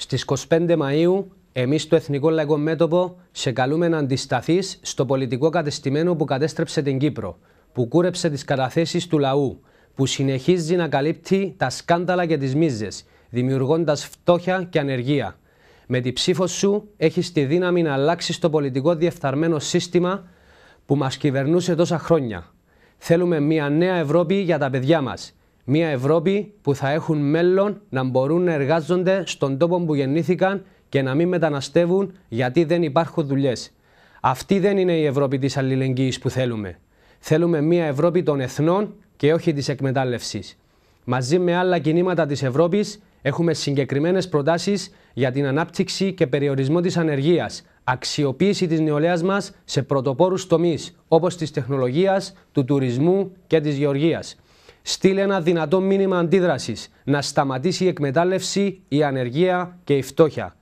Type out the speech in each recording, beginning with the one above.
Στις 25 Μαΐου, εμείς το Εθνικό Λαϊκό Μέτωπο σε καλούμε να αντισταθείς στο πολιτικό κατεστημένο που κατέστρεψε την Κύπρο, που κούρεψε τις καταθέσεις του λαού, που συνεχίζει να καλύπτει τα σκάνδαλα και τις μίζες, δημιουργώντας φτώχεια και ανεργία. Με την ψήφος σου έχεις τη δύναμη να αλλάξεις το πολιτικό διεφθαρμένο σύστημα που μας κυβερνούσε τόσα χρόνια. Θέλουμε μια νέα Ευρώπη για τα παιδιά μας, μια Ευρώπη που θα έχουν μέλλον να μπορούν να εργάζονται στον τόπο που γεννήθηκαν και να μην μεταναστεύουν γιατί δεν υπάρχουν δουλειές. Αυτή δεν είναι η Ευρώπη της αλληλεγγύης που θέλουμε. Θέλουμε μια Ευρώπη των εθνών και όχι της εκμετάλλευσης. Μαζί με άλλα κινήματα της Ευρώπης, έχουμε συγκεκριμένες προτάσεις για την ανάπτυξη και περιορισμό της ανεργίας, αξιοποίηση της νεολαίας μας σε πρωτοπόρους τομείς όπως της τεχνολογίας, του τουρισμού και της γεωργίας στείλει ένα δυνατό μήνυμα αντίδρασης να σταματήσει η εκμετάλλευση, η ανεργία και η φτώχεια.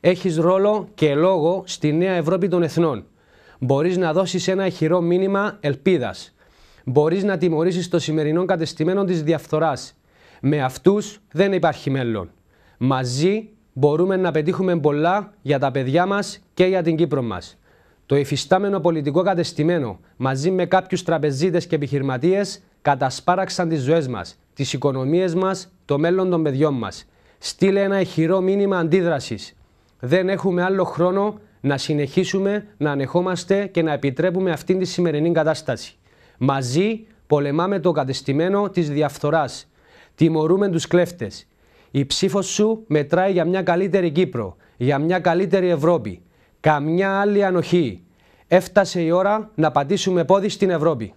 Έχεις ρόλο και λόγο στη νέα Ευρώπη των Εθνών. Μπορείς να δώσεις ένα ηχηρό μήνυμα ελπίδας. Μπορείς να τιμωρήσεις το σημερινό κατεστημένο της διαφθοράς. Με αυτούς δεν υπάρχει μέλλον. Μαζί μπορούμε να πετύχουμε πολλά για τα παιδιά μας και για την Κύπρο μας. Το υφιστάμενο πολιτικό κατεστημένο μαζί με κάποιους τραπεζίτες και επιχειρηματίες κατασπάραξαν τις ζωές μας, τις οικονομίες μας, το μέλλον των παιδιών μας. Στείλε ένα ηχηρό μήνυμα αντίδρασης. Δεν έχουμε άλλο χρόνο να συνεχίσουμε να ανεχόμαστε και να επιτρέπουμε αυτήν τη σημερινή κατάσταση. Μαζί πολεμάμε το κατεστημένο της διαφθοράς. Τιμωρούμε τους κλέφτες. Η ψήφος σου μετράει για μια καλύτερη Κύπρο, για μια καλύτερη Ευρώπη. Καμιά άλλη ανοχή. Έφτασε η ώρα να πατήσουμε πόδι στην Ευρώπη.